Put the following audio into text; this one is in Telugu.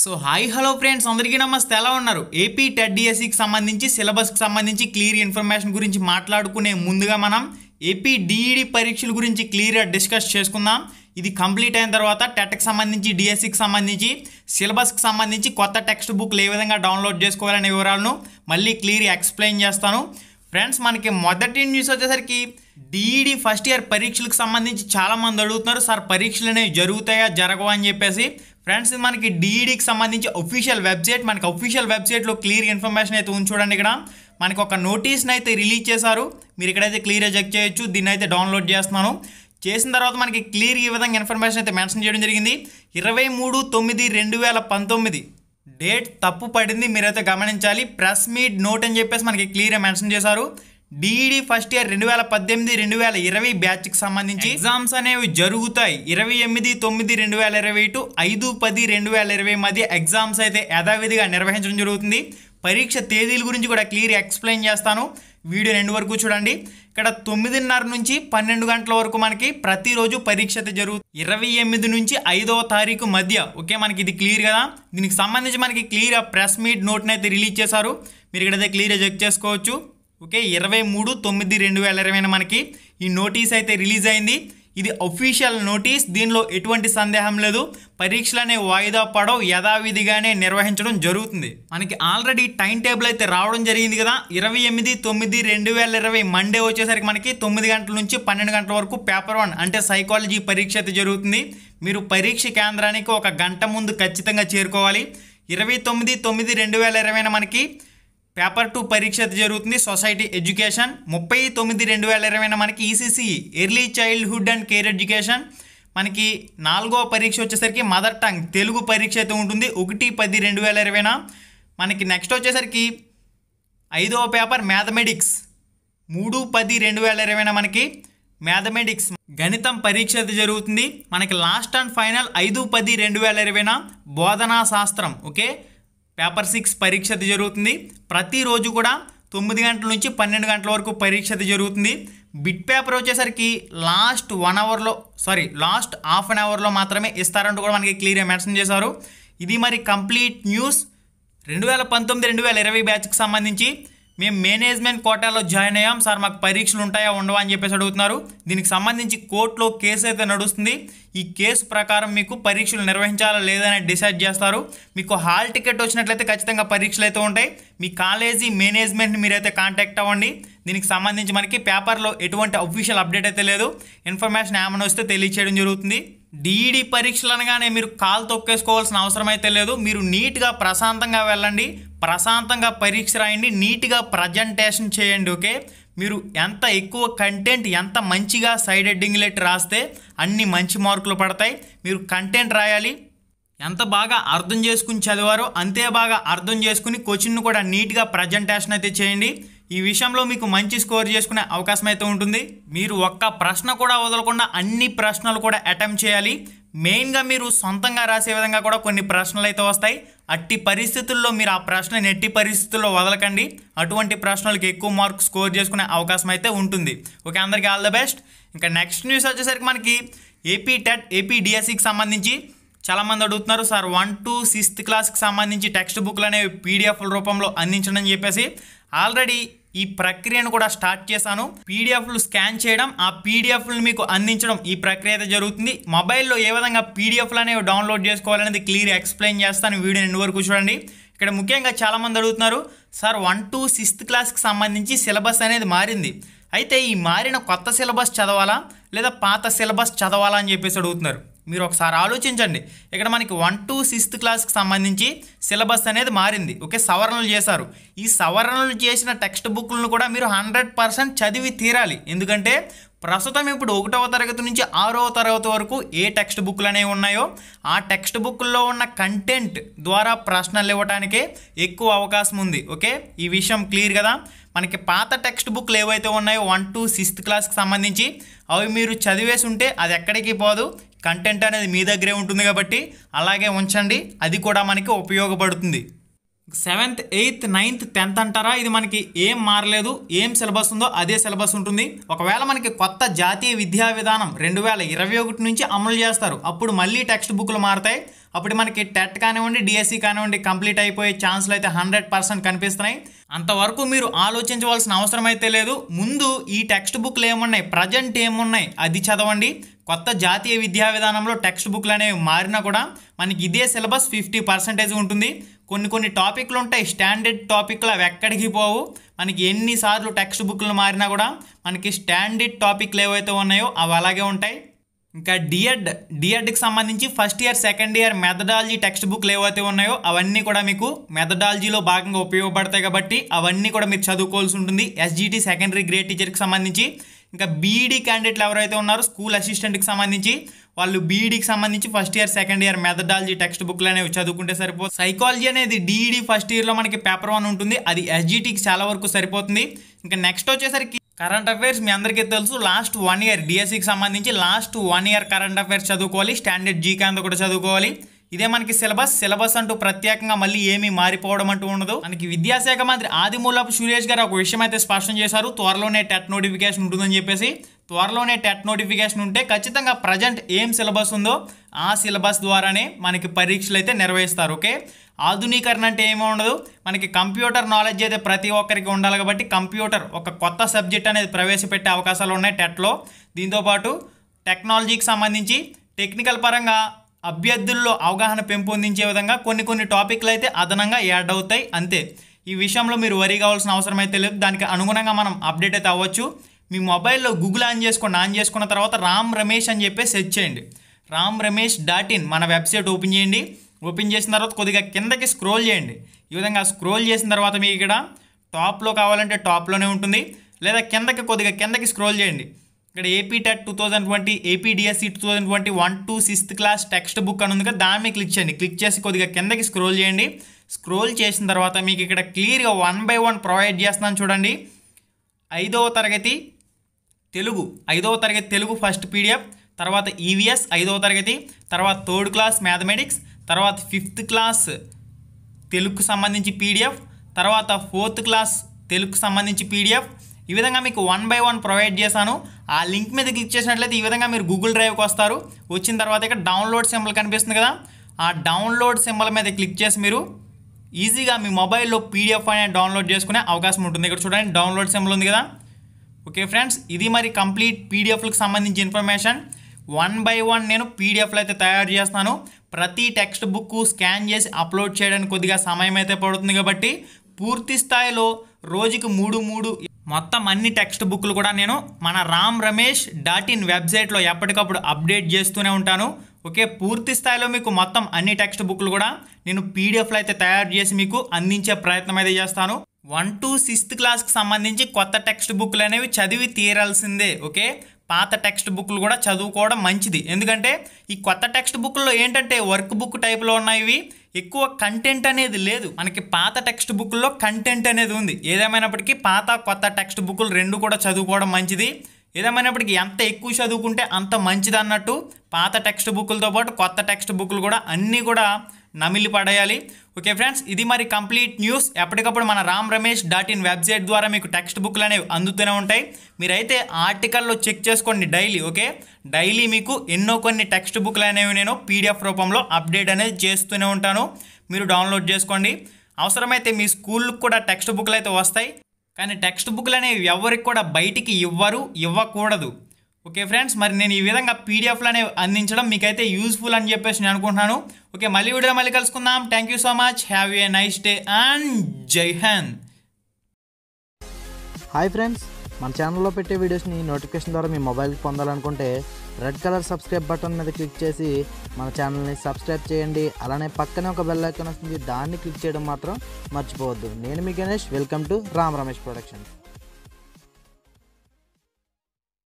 సో హాయ్ హలో ఫ్రెండ్స్ అందరికీ నమస్తే ఎలా ఉన్నారు ఏపీ టెట్ డిఎస్సికి సంబంధించి సిలబస్కి సంబంధించి క్లియర్ ఇన్ఫర్మేషన్ గురించి మాట్లాడుకునే ముందుగా మనం ఏపీ డిఈడి పరీక్షల గురించి క్లియర్గా డిస్కస్ చేసుకుందాం ఇది కంప్లీట్ అయిన తర్వాత టెట్కి సంబంధించి డిఎస్సికి సంబంధించి సిలబస్కి సంబంధించి కొత్త టెక్స్ట్ బుక్లు ఏ విధంగా డౌన్లోడ్ చేసుకోవాలనే వివరాలను మళ్ళీ క్లియర్ ఎక్స్ప్లెయిన్ చేస్తాను ఫ్రెండ్స్ మనకి మొదటి న్యూస్ వచ్చేసరికి డిఈడి ఫస్ట్ ఇయర్ పరీక్షలకు సంబంధించి చాలామంది అడుగుతున్నారు సార్ పరీక్షలు అనేవి జరుగుతాయా జరగవా అని చెప్పేసి ఫ్రెండ్స్ మనకి డిఈడికి సంబంధించి ఒఫీషియల్ వెబ్సైట్ మనకి ఒఫీషియల్ వెబ్సైట్లో క్లియర్ ఇన్ఫర్మేషన్ అయితే ఉంది చూడండి ఇక్కడ మనకి ఒక నోటీస్ని అయితే రిలీజ్ చేశారు మీరు ఇక్కడైతే క్లియర్గా చెక్ చేయొచ్చు దీన్ని అయితే డౌన్లోడ్ చేస్తున్నాను చేసిన తర్వాత మనకి క్లియర్ ఈ విధంగా ఇన్ఫర్మేషన్ అయితే మెన్షన్ చేయడం జరిగింది ఇరవై మూడు తొమ్మిది రెండు వేల పంతొమ్మిది డేట్ తప్పు పడింది మీరైతే గమనించాలి ప్రెస్ మీట్ నోట్ అని చెప్పేసి మనకి క్లియర్గా మెన్షన్ చేశారు డిఈడి ఫస్ట్ ఇయర్ రెండు వేల పద్దెనిమిది రెండు వేల ఇరవై బ్యాచ్కి సంబంధించి ఎగ్జామ్స్ అనేవి జరుగుతాయి ఇరవై ఎనిమిది తొమ్మిది రెండు వేల ఇరవై టు ఐదు పది రెండు వేల ఇరవై మధ్య ఎగ్జామ్స్ అయితే యథావిధిగా నిర్వహించడం జరుగుతుంది పరీక్ష తేదీల గురించి కూడా క్లియర్ ఎక్స్ప్లెయిన్ చేస్తాను వీడియో రెండు వరకు చూడండి ఇక్కడ తొమ్మిదిన్నర నుంచి పన్నెండు గంటల వరకు మనకి ప్రతిరోజు పరీక్ష అయితే జరుగుతుంది ఇరవై ఎనిమిది నుంచి ఐదవ తారీఖు మధ్య ఓకే మనకి ఇది క్లియర్ కదా దీనికి సంబంధించి మనకి క్లియర్గా ప్రెస్ మీట్ నోట్ని అయితే రిలీజ్ చేశారు మీరు ఇక్కడైతే క్లియర్గా చెక్ చేసుకోవచ్చు ఓకే ఇరవై మూడు తొమ్మిది రెండు వేల ఇరవైన మనకి ఈ నోటీస్ అయితే రిలీజ్ అయింది ఇది అఫీషియల్ నోటీస్ దీనిలో ఎటువంటి సందేహం లేదు పరీక్షలనే వాయిదా పడవ యథావిధిగానే నిర్వహించడం జరుగుతుంది మనకి ఆల్రెడీ టైం టేబుల్ అయితే రావడం జరిగింది కదా ఇరవై ఎనిమిది తొమ్మిది రెండు వేల ఇరవై మండే వచ్చేసరికి మనకి తొమ్మిది గంటల నుంచి పన్నెండు గంటల వరకు పేపర్ వన్ అంటే సైకాలజీ పరీక్ష అయితే జరుగుతుంది మీరు పరీక్ష కేంద్రానికి ఒక గంట ముందు ఖచ్చితంగా చేరుకోవాలి ఇరవై తొమ్మిది తొమ్మిది రెండు వేల ఇరవైన మనకి పేపర్ టూ పరీక్ష జరుగుతుంది సొసైటీ ఎడ్యుకేషన్ ముప్పై తొమ్మిది రెండు వేల ఇరవైన మనకి ECC early childhood and care education మనకి నాలుగో పరీక్ష వచ్చేసరికి మదర్ టంగ్ తెలుగు పరీక్ష అయితే ఉంటుంది ఒకటి పది రెండు వేల ఇరవైన మనకి నెక్స్ట్ వచ్చేసరికి ఐదవ పేపర్ మ్యాథమెటిక్స్ మూడు పది రెండు వేల ఇరవైన మనకి మ్యాథమెటిక్స్ గణితం పరీక్ష అయితే జరుగుతుంది మనకి లాస్ట్ అండ్ ఫైనల్ ఐదు పది రెండు వేల ఇరవైన బోధనా శాస్త్రం ఓకే పేపర్ సిక్స్ పరీక్ష జరుగుతుంది ప్రతిరోజు కూడా తొమ్మిది గంటల నుంచి పన్నెండు గంటల వరకు పరీక్ష జరుగుతుంది బిట్ పేపర్ వచ్చేసరికి లాస్ట్ వన్ అవర్లో సారీ లాస్ట్ హాఫ్ అన్ అవర్లో మాత్రమే ఇస్తారంటూ కూడా మనకి క్లియర్గా మెన్షన్ చేశారు ఇది మరి కంప్లీట్ న్యూస్ రెండు వేల పంతొమ్మిది రెండు వేల ఇరవై బ్యాచ్కి సంబంధించి మేము మేనేజ్మెంట్ కోటాలో జాయిన్ అయ్యాం సార్ మాకు పరీక్షలు ఉంటాయా ఉండవా అని చెప్పేసి అడుగుతున్నారు దీనికి సంబంధించి కోర్టులో కేసు అయితే నడుస్తుంది ఈ కేసు ప్రకారం మీకు పరీక్షలు నిర్వహించాలా లేదని డిసైడ్ చేస్తారు మీకు హాల్ టికెట్ వచ్చినట్లయితే ఖచ్చితంగా పరీక్షలు అయితే ఉంటాయి మీ కాలేజీ మేనేజ్మెంట్ని మీరైతే కాంటాక్ట్ అవ్వండి దీనికి సంబంధించి మనకి పేపర్లో ఎటువంటి అఫీషియల్ అప్డేట్ అయితే లేదు ఇన్ఫర్మేషన్ ఏమైనా వస్తే తెలియచేయడం జరుగుతుంది డీఈడీ పరీక్షలు అనగానే మీరు కాలు తొక్కేసుకోవాల్సిన అవసరం అయితే లేదు మీరు నీట్గా ప్రశాంతంగా వెళ్ళండి ప్రశాంతంగా పరీక్ష రాయండి నీట్గా ప్రజెంటేషన్ చేయండి ఓకే మీరు ఎంత ఎక్కువ కంటెంట్ ఎంత మంచిగా సైడ్ హెడ్డింగ్ లెట్ రాస్తే అన్ని మంచి మార్కులు పడతాయి మీరు కంటెంట్ రాయాలి ఎంత బాగా అర్థం చేసుకుని చదివారో అంతే బాగా అర్థం చేసుకుని క్వశ్చన్ను కూడా నీట్గా ప్రజెంటేషన్ అయితే చేయండి ఈ విషయంలో మీకు మంచి స్కోర్ చేసుకునే అవకాశం అయితే ఉంటుంది మీరు ఒక్క ప్రశ్న కూడా వదలకుండా అన్ని ప్రశ్నలు కూడా అటెంప్ట్ చేయాలి మెయిన్గా మీరు సొంతంగా రాసే విధంగా కూడా కొన్ని ప్రశ్నలు అయితే వస్తాయి అట్టి పరిస్థితుల్లో మీరు ఆ ప్రశ్న నెట్టి పరిస్థితుల్లో వదలకండి అటువంటి ప్రశ్నలకు ఎక్కువ మార్క్ స్కోర్ చేసుకునే అవకాశం అయితే ఉంటుంది ఓకే అందరికీ ఆల్ ద బెస్ట్ ఇంకా నెక్స్ట్ న్యూస్ వచ్చేసరికి మనకి ఏపీ టెట్ ఏపీ డిఎస్సికి సంబంధించి చాలామంది అడుగుతున్నారు సార్ వన్ టు సిక్స్త్ క్లాస్కి సంబంధించి టెక్స్ట్ బుక్లు అనేవి పీడిఎఫ్ రూపంలో అందించడం అని చెప్పేసి ఆల్రెడీ ఈ ప్రక్రియను కూడా స్టార్ట్ చేశాను పీడిఎఫ్లు స్కాన్ చేయడం ఆ పీడిఎఫ్లు మీకు అందించడం ఈ ప్రక్రియ అయితే జరుగుతుంది మొబైల్లో ఏ విధంగా పీడిఎఫ్లు అనేవి డౌన్లోడ్ చేసుకోవాలనేది క్లియర్ ఎక్స్ప్లెయిన్ చేస్తాను వీడియో ఎండు వరకు చూడండి ఇక్కడ ముఖ్యంగా చాలామంది అడుగుతున్నారు సార్ వన్ టు సిక్స్త్ క్లాస్కి సంబంధించి సిలబస్ అనేది మారింది అయితే ఈ మారిన కొత్త సిలబస్ చదవాలా లేదా పాత సిలబస్ చదవాలా అని చెప్పేసి అడుగుతున్నారు మీరు ఒకసారి ఆలోచించండి ఇక్కడ మనకి వన్ టు సిక్స్త్ క్లాస్కి సంబంధించి సిలబస్ అనేది మారింది ఓకే సవరణలు చేశారు ఈ సవరణలు చేసిన టెక్స్ట్ బుక్లను కూడా మీరు హండ్రెడ్ పర్సెంట్ చదివి తీరాలి ఎందుకంటే ప్రస్తుతం ఇప్పుడు ఒకటవ తరగతి నుంచి ఆరవ తరగతి వరకు ఏ టెక్స్ట్ బుక్లు అనేవి ఉన్నాయో ఆ టెక్స్ట్ బుక్లో ఉన్న కంటెంట్ ద్వారా ప్రశ్నలు ఇవ్వడానికి ఎక్కువ అవకాశం ఉంది ఓకే ఈ విషయం క్లియర్ కదా మనకి పాత టెక్స్ట్ బుక్లు ఏవైతే ఉన్నాయో వన్ టు సిక్స్త్ క్లాస్కి సంబంధించి అవి మీరు చదివేసి ఉంటే అది ఎక్కడికి పోదు కంటెంట్ అనేది మీ దగ్గరే ఉంటుంది కాబట్టి అలాగే ఉంచండి అది కూడా మనకి ఉపయోగపడుతుంది సెవెంత్ ఎయిత్ నైన్త్ టెన్త్ అంటారా ఇది మనకి ఏం మారలేదు ఏం సిలబస్ ఉందో అదే సిలబస్ ఉంటుంది ఒకవేళ మనకి కొత్త జాతీయ విద్యా విధానం రెండు వేల ఇరవై ఒకటి నుంచి అమలు చేస్తారు అప్పుడు మళ్ళీ టెక్స్ట్ బుక్లు మారుతాయి అప్పుడు మనకి టెట్ కానివ్వండి డిఎస్సి కానివ్వండి కంప్లీట్ అయిపోయే ఛాన్స్లు అయితే హండ్రెడ్ పర్సెంట్ కనిపిస్తున్నాయి అంతవరకు మీరు ఆలోచించవలసిన అవసరం అయితే లేదు ముందు ఈ టెక్స్ట్ బుక్లు ఏమున్నాయి ప్రజెంట్ ఏమున్నాయి అది చదవండి కొత్త జాతీయ విద్యా విధానంలో టెక్స్ట్ బుక్లు అనేవి మారినా కూడా మనకి ఇదే సిలబస్ ఫిఫ్టీ పర్సెంటేజ్ ఉంటుంది కొన్ని కొన్ని టాపిక్లు ఉంటాయి స్టాండర్డ్ టాపిక్లు అవి ఎక్కడికి పోవు మనకి ఎన్నిసార్లు టెక్స్ట్ బుక్లు మారినా కూడా మనకి స్టాండర్డ్ టాపిక్లు ఏవైతే ఉన్నాయో అవి అలాగే ఉంటాయి ఇంకా డిఎడ్ డిఎడ్కి సంబంధించి first year second year methodology text బుక్లు ఏవైతే ఉన్నాయో అవన్నీ కూడా మీకు మెథడాలజీలో భాగంగా ఉపయోగపడతాయి కాబట్టి అవన్నీ కూడా మీరు చదువుకోవాల్సి ఉంటుంది ఎస్జిటి సెకండరీ గ్రేడ్ టీచర్కి సంబంధించి ఇంకా బీఈడి క్యాండిడేట్లు ఎవరైతే ఉన్నారో స్కూల్ అసిస్టెంట్కి సంబంధించి వాళ్ళు బీఈడికి e సంబంధించి first year second year methodology text బుక్లు అనేవి చదువుకుంటే సరిపోతుంది సైకాలజీ అనేది డిఈడి ఫస్ట్ ఇయర్లో మనకి పేపర్ వన్ ఉంటుంది అది ఎస్జిటికి చాలా వరకు సరిపోతుంది ఇంకా నెక్స్ట్ వచ్చేసరికి కరెంట్ అఫైర్స్ మీ అందరికీ తెలుసు లాస్ట్ వన్ ఇయర్ డిఎస్సికి సంబంధించి last one year current affairs చదువుకోవాలి స్టాండర్డ్ జీకే అంతా కూడా చదువుకోవాలి ఇదే మనకి సిలబస్ సిలబస్ అంటూ ప్రత్యేకంగా మళ్ళీ ఏమీ మారిపోవడం అంటూ ఉండదు మనకి విద్యాశాఖ మంత్రి ఆదిమూలపు సురేష్ గారు ఒక విషయం అయితే స్పష్టం చేశారు త్వరలోనే టెట్ నోటిఫికేషన్ ఉంటుందని చెప్పేసి త్వరలోనే టెట్ నోటిఫికేషన్ ఉంటే ఖచ్చితంగా ప్రజెంట్ ఏం సిలబస్ ఉందో ఆ సిలబస్ ద్వారానే మనకి పరీక్షలు అయితే నిర్వహిస్తారు ఓకే ఆధునీకరణ అంటే ఏమి ఉండదు మనకి కంప్యూటర్ నాలెడ్జ్ అయితే ప్రతి ఒక్కరికి ఉండాలి కాబట్టి కంప్యూటర్ ఒక కొత్త సబ్జెక్ట్ అనేది ప్రవేశపెట్టే అవకాశాలు ఉన్నాయి టెట్లో దీంతోపాటు టెక్నాలజీకి సంబంధించి టెక్నికల్ పరంగా అభ్యర్థుల్లో అవగాహన పెంపొందించే విధంగా కొన్ని కొన్ని టాపిక్లు అయితే అదనంగా యాడ్ అవుతాయి అంతే ఈ విషయంలో మీరు వరి కావాల్సిన అవసరం అయితే లేదు దానికి అనుగుణంగా మనం అప్డేట్ అయితే అవ్వచ్చు మీ మొబైల్లో గూగుల్ ఆన్ చేసుకోండి ఆన్ చేసుకున్న తర్వాత రామ్ రమేష్ అని చెప్పి సెర్చ్ చేయండి రామ్ రమేష్ డాట్ ఇన్ మన వెబ్సైట్ ఓపెన్ చేయండి ఓపెన్ చేసిన తర్వాత కొద్దిగా కిందకి స్క్రోల్ చేయండి ఈ విధంగా స్క్రోల్ చేసిన తర్వాత మీకు ఇక్కడ టాప్లో కావాలంటే టాప్లోనే ఉంటుంది లేదా కిందకి కొద్దిగా కిందకి స్క్రోల్ చేయండి ఇక్కడ AP TET two thousand twenty APDSC two thousand twenty one to sixth class text book అని ఉంది కదా దాన్ని క్లిక్ చేయండి క్లిక్ చేసి కొద్దిగా కిందకి స్క్రోల్ చేయండి స్క్రోల్ చేసిన తర్వాత మీకు ఇక్కడ క్లియర్గా వన్ బై వన్ ప్రొవైడ్ చేస్తున్నాను చూడండి ఐదవ తరగతి తెలుగు ఐదవ తరగతి తెలుగు ఫస్ట్ పీడిఎఫ్ తర్వాత ఈవీఎస్ e ఐదవ తరగతి తర్వాత థర్డ్ క్లాస్ మ్యాథమెటిక్స్ తర్వాత ఫిఫ్త్ క్లాస్ తెలుగుకు సంబంధించి పీడిఎఫ్ తర్వాత ఫోర్త్ క్లాస్ తెలుగుకు సంబంధించి పీడిఎఫ్ ఈ విధంగా మీకు వన్ బై వన్ ప్రొవైడ్ చేశాను ఆ లింక్ మీద క్లిక్ చేసినట్లయితే ఈ విధంగా మీరు గూగుల్ డ్రైవ్కి వస్తారు వచ్చిన తర్వాత ఇక్కడ డౌన్లోడ్ సింబల్ కనిపిస్తుంది కదా ఆ డౌన్లోడ్ సింబల్ మీద క్లిక్ చేసి మీరు ఈజీగా మీ మొబైల్లో పీడిఎఫ్ అనేది డౌన్లోడ్ చేసుకునే అవకాశం ఉంటుంది ఇక్కడ చూడండి డౌన్లోడ్ సింబల్ ఉంది కదా ఓకే ఫ్రెండ్స్ ఇది మరి కంప్లీట్ పీడిఎఫ్లకు సంబంధించి ఇన్ఫర్మేషన్ వన్ బై వన్ నేను పీడిఎఫ్లు అయితే తయారు చేస్తాను ప్రతి టెక్స్ట్ బుక్ స్కాన్ చేసి అప్లోడ్ చేయడానికి కొద్దిగా సమయం అయితే పడుతుంది కాబట్టి పూర్తి స్థాయిలో రోజుకి మూడు మూడు మొత్తం అన్ని టెక్స్ట్ బుక్లు కూడా నేను మన రామ్ రమేష్ డాట్ ఇన్ వెబ్సైట్లో ఎప్పటికప్పుడు అప్డేట్ చేస్తూనే ఉంటాను ఓకే పూర్తి స్థాయిలో మీకు మొత్తం అన్ని టెక్స్ట్ బుక్లు కూడా నేను పీడిఎఫ్లు అయితే తయారు చేసి మీకు అందించే ప్రయత్నం అయితే చేస్తాను వన్ టు సిక్స్త్ క్లాస్కి సంబంధించి కొత్త టెక్స్ట్ బుక్లు అనేవి చదివి తీరాల్సిందే ఓకే పాత టెక్స్ట్ బుక్లు కూడా చదువుకోవడం మంచిది ఎందుకంటే ఈ కొత్త టెక్స్ట్ బుక్లో ఏంటంటే వర్క్ బుక్ టైప్లో ఉన్నాయి ఎక్కువ కంటెంట్ అనేది లేదు మనకి పాత టెక్స్ట్ బుక్లో కంటెంట్ అనేది ఉంది ఏదేమైనప్పటికీ పాత కొత్త టెక్స్ట్ బుక్లు రెండు కూడా చదువుకోవడం మంచిది ఏదేమైనప్పటికీ ఎంత ఎక్కువ చదువుకుంటే అంత మంచిది అన్నట్టు పాత టెక్స్ట్ బుక్లతో పాటు కొత్త టెక్స్ట్ బుక్లు కూడా అన్నీ కూడా నమిలి పడేయాలి ఓకే ఫ్రెండ్స్ ఇది మరి కంప్లీట్ న్యూస్ ఎప్పటికప్పుడు మన Ram Ramesh dot in website ద్వారా మీకు టెక్స్ట్ బుక్లు అనేవి అందుతూనే ఉంటాయి మీరైతే ఆర్టికల్లో చెక్ చేసుకోండి డైలీ ఓకే డైలీ మీకు ఎన్నో కొన్ని టెక్స్ట్ బుక్లు అనేవి నేను పీడిఎఫ్ రూపంలో అప్డేట్ అనేది చేస్తూనే ఉంటాను మీరు డౌన్లోడ్ చేసుకోండి అవసరమైతే మీ స్కూల్కి కూడా టెక్స్ట్ బుక్లు అయితే వస్తాయి కానీ టెక్స్ట్ బుక్లు అనేవి ఎవరికి కూడా బయటికి ఇవ్వరు ఇవ్వకూడదు ఓకే ఫ్రెండ్స్ మరి నేను ఈ విధంగా పీడిఎఫ్లనే అందించడం మీకైతే యూస్ఫుల్ అని చెప్పేసి నేను అనుకుంటున్నాను ఓకే మళ్ళీ వీడియో మళ్ళీ కలుసుకుందాం thank you so much have a nice day and Jai Hind hi friends మన ఛానల్లో పెట్టే వీడియోస్ని నోటిఫికేషన్ ద్వారా మీ మొబైల్కి పొందాలనుకుంటే రెడ్ కలర్ సబ్స్క్రైబ్ బటన్ మీద క్లిక్ చేసి మన ఛానల్ని సబ్స్క్రైబ్ చేయండి అలానే పక్కనే ఒక బెల్ ఐకాన్ వస్తుంది దాన్ని క్లిక్ చేయడం మాత్రం మర్చిపోవద్దు నేను మీ Ganesh welcome to Ram Ramesh productions